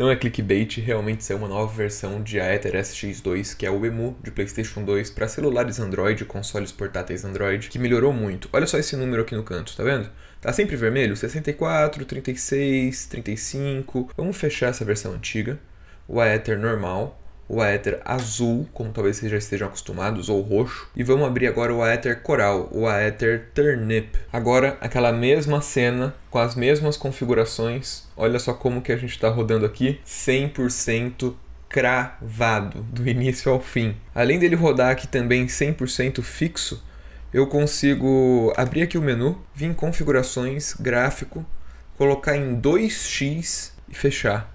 Não é clickbait realmente é uma nova versão de Aether SX2, que é o EMU de PlayStation 2 para celulares Android consoles portáteis Android, que melhorou muito. Olha só esse número aqui no canto, tá vendo? Tá sempre vermelho, 64, 36, 35. Vamos fechar essa versão antiga, o Aether normal, o aether azul, como talvez vocês já estejam acostumados, ou roxo. E vamos abrir agora o aether coral, o aether turnip. Agora, aquela mesma cena, com as mesmas configurações. Olha só como que a gente está rodando aqui, 100% cravado, do início ao fim. Além dele rodar aqui também 100% fixo, eu consigo abrir aqui o menu, vir em configurações, gráfico, colocar em 2x e fechar.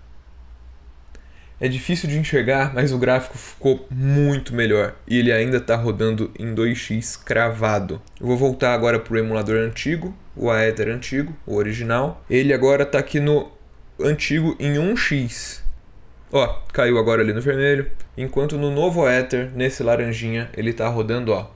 É difícil de enxergar, mas o gráfico ficou muito melhor e ele ainda está rodando em 2x cravado. Eu vou voltar agora para o emulador antigo, o Aether antigo, o original. Ele agora está aqui no antigo em 1x. Ó, caiu agora ali no vermelho. Enquanto no novo Aether, nesse laranjinha, ele está rodando ó,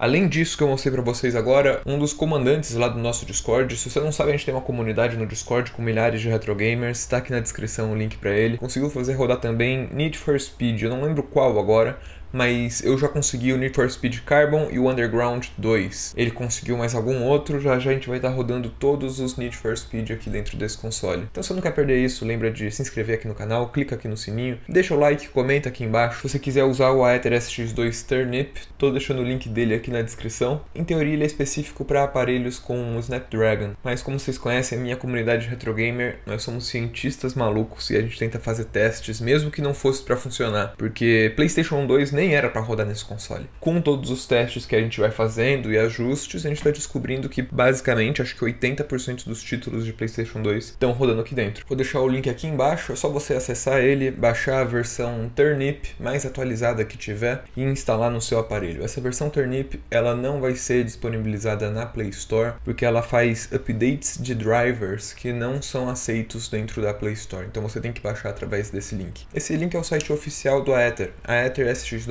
Além disso que eu mostrei para vocês agora, um dos comandantes lá do nosso Discord, se você não sabe, a gente tem uma comunidade no Discord com milhares de retrogamers, tá aqui na descrição o link para ele. Conseguiu fazer rodar também Need for Speed, eu não lembro qual agora, mas eu já consegui o Need for Speed Carbon e o Underground 2. Ele conseguiu mais algum outro, já já a gente vai estar tá rodando todos os Need for Speed aqui dentro desse console. Então se você não quer perder isso, lembra de se inscrever aqui no canal, clica aqui no sininho, deixa o like, comenta aqui embaixo. Se você quiser usar o Aether SX2 Turnip, tô deixando o link dele aqui na descrição. Em teoria ele é específico para aparelhos com o Snapdragon, mas como vocês conhecem, a minha comunidade retro gamer, nós somos cientistas malucos e a gente tenta fazer testes, mesmo que não fosse para funcionar, porque PlayStation 2 nem era para rodar nesse console. Com todos os testes que a gente vai fazendo e ajustes, a gente está descobrindo que basicamente acho que 80% dos títulos de PlayStation 2 estão rodando aqui dentro. Vou deixar o link aqui embaixo, é só você acessar ele, baixar a versão Turnip mais atualizada que tiver e instalar no seu aparelho. Essa versão Turnip ela não vai ser disponibilizada na Play Store porque ela faz updates de drivers que não são aceitos dentro da Play Store. Então você tem que baixar através desse link. Esse link é o site oficial do Aether. A Aether SX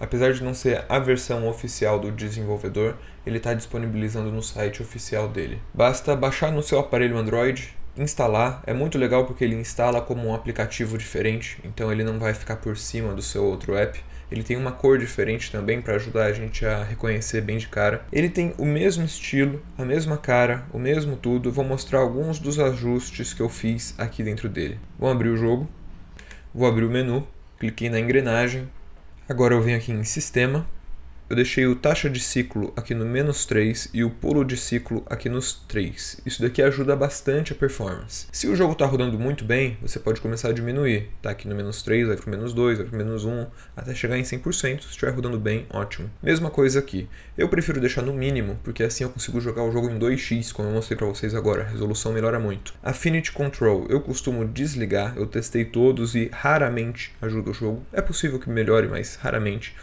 Apesar de não ser a versão oficial do desenvolvedor, ele está disponibilizando no site oficial dele. Basta baixar no seu aparelho Android, instalar. É muito legal porque ele instala como um aplicativo diferente, então ele não vai ficar por cima do seu outro app. Ele tem uma cor diferente também para ajudar a gente a reconhecer bem de cara. Ele tem o mesmo estilo, a mesma cara, o mesmo tudo. vou mostrar alguns dos ajustes que eu fiz aqui dentro dele. Vou abrir o jogo, vou abrir o menu, cliquei na engrenagem, Agora eu venho aqui em Sistema, eu deixei o taxa de ciclo aqui no menos 3 e o pulo de ciclo aqui nos 3. Isso daqui ajuda bastante a performance. Se o jogo está rodando muito bem, você pode começar a diminuir. Tá aqui no menos 3, vai para menos 2, vai para menos 1, até chegar em 100%. Se estiver rodando bem, ótimo. Mesma coisa aqui. Eu prefiro deixar no mínimo, porque assim eu consigo jogar o jogo em 2x, como eu mostrei para vocês agora. A resolução melhora muito. Affinity Control, eu costumo desligar. Eu testei todos e raramente ajuda o jogo. É possível que melhore, mas raramente.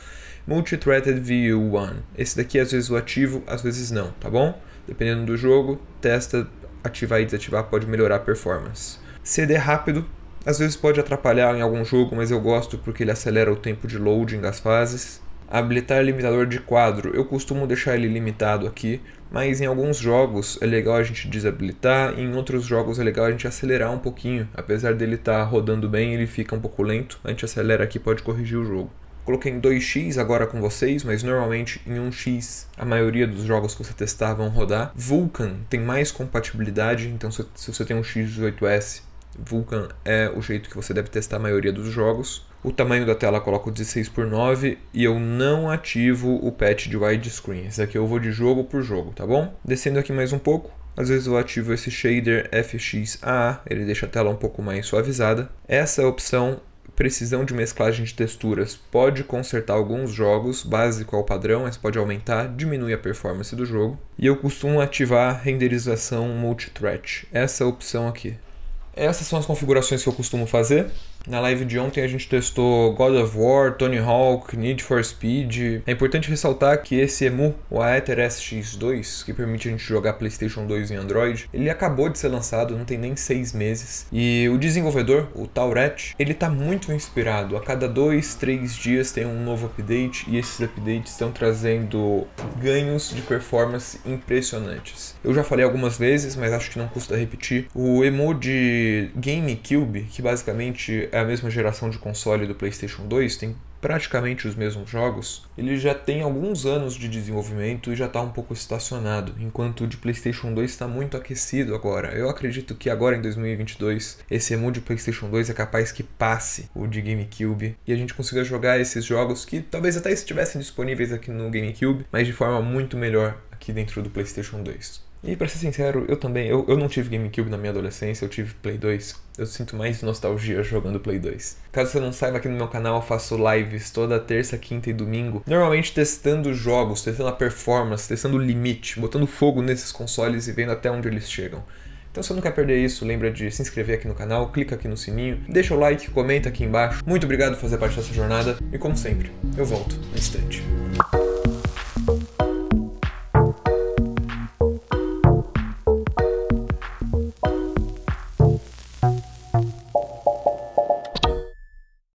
Multi-Threaded View 1. Esse daqui às vezes eu ativo, às vezes não, tá bom? Dependendo do jogo, testa, ativar e desativar pode melhorar a performance. CD é rápido, às vezes pode atrapalhar em algum jogo, mas eu gosto porque ele acelera o tempo de loading das fases. Habilitar limitador de quadro, eu costumo deixar ele limitado aqui, mas em alguns jogos é legal a gente desabilitar, em outros jogos é legal a gente acelerar um pouquinho. Apesar dele estar tá rodando bem, ele fica um pouco lento, a gente acelera aqui pode corrigir o jogo. Coloquei em 2x agora com vocês, mas normalmente em 1x a maioria dos jogos que você testar vão rodar. Vulkan tem mais compatibilidade, então se, se você tem um X18S, Vulkan é o jeito que você deve testar a maioria dos jogos. O tamanho da tela eu coloco 16 por 9 e eu não ativo o patch de widescreen. Esse aqui eu vou de jogo por jogo, tá bom? Descendo aqui mais um pouco, às vezes eu ativo esse shader FXAA, ele deixa a tela um pouco mais suavizada. Essa é opção precisão de mesclagem de texturas pode consertar alguns jogos, básico ao é padrão, mas pode aumentar, diminui a performance do jogo. E eu costumo ativar renderização multithread, essa é opção aqui. Essas são as configurações que eu costumo fazer. Na live de ontem a gente testou God of War, Tony Hawk, Need for Speed. É importante ressaltar que esse EMU, o Aether SX2, que permite a gente jogar PlayStation 2 em Android, ele acabou de ser lançado, não tem nem seis meses. E o desenvolvedor, o Tauret, ele tá muito inspirado. A cada dois, três dias tem um novo update e esses updates estão trazendo ganhos de performance impressionantes. Eu já falei algumas vezes, mas acho que não custa repetir. O EMU de GameCube, que basicamente é a mesma geração de console do PlayStation 2, tem praticamente os mesmos jogos, ele já tem alguns anos de desenvolvimento e já está um pouco estacionado, enquanto o de PlayStation 2 está muito aquecido agora. Eu acredito que agora em 2022 esse emu de PlayStation 2 é capaz que passe o de GameCube e a gente consiga jogar esses jogos que talvez até estivessem disponíveis aqui no GameCube, mas de forma muito melhor aqui dentro do PlayStation 2. E para ser sincero, eu também, eu, eu não tive GameCube na minha adolescência, eu tive Play 2. Eu sinto mais nostalgia jogando Play 2. Caso você não saiba, aqui no meu canal eu faço lives toda terça, quinta e domingo, normalmente testando jogos, testando a performance, testando o limite, botando fogo nesses consoles e vendo até onde eles chegam. Então se você não quer perder isso, lembra de se inscrever aqui no canal, clica aqui no sininho, deixa o like, comenta aqui embaixo. Muito obrigado por fazer parte dessa jornada e como sempre, eu volto no instante.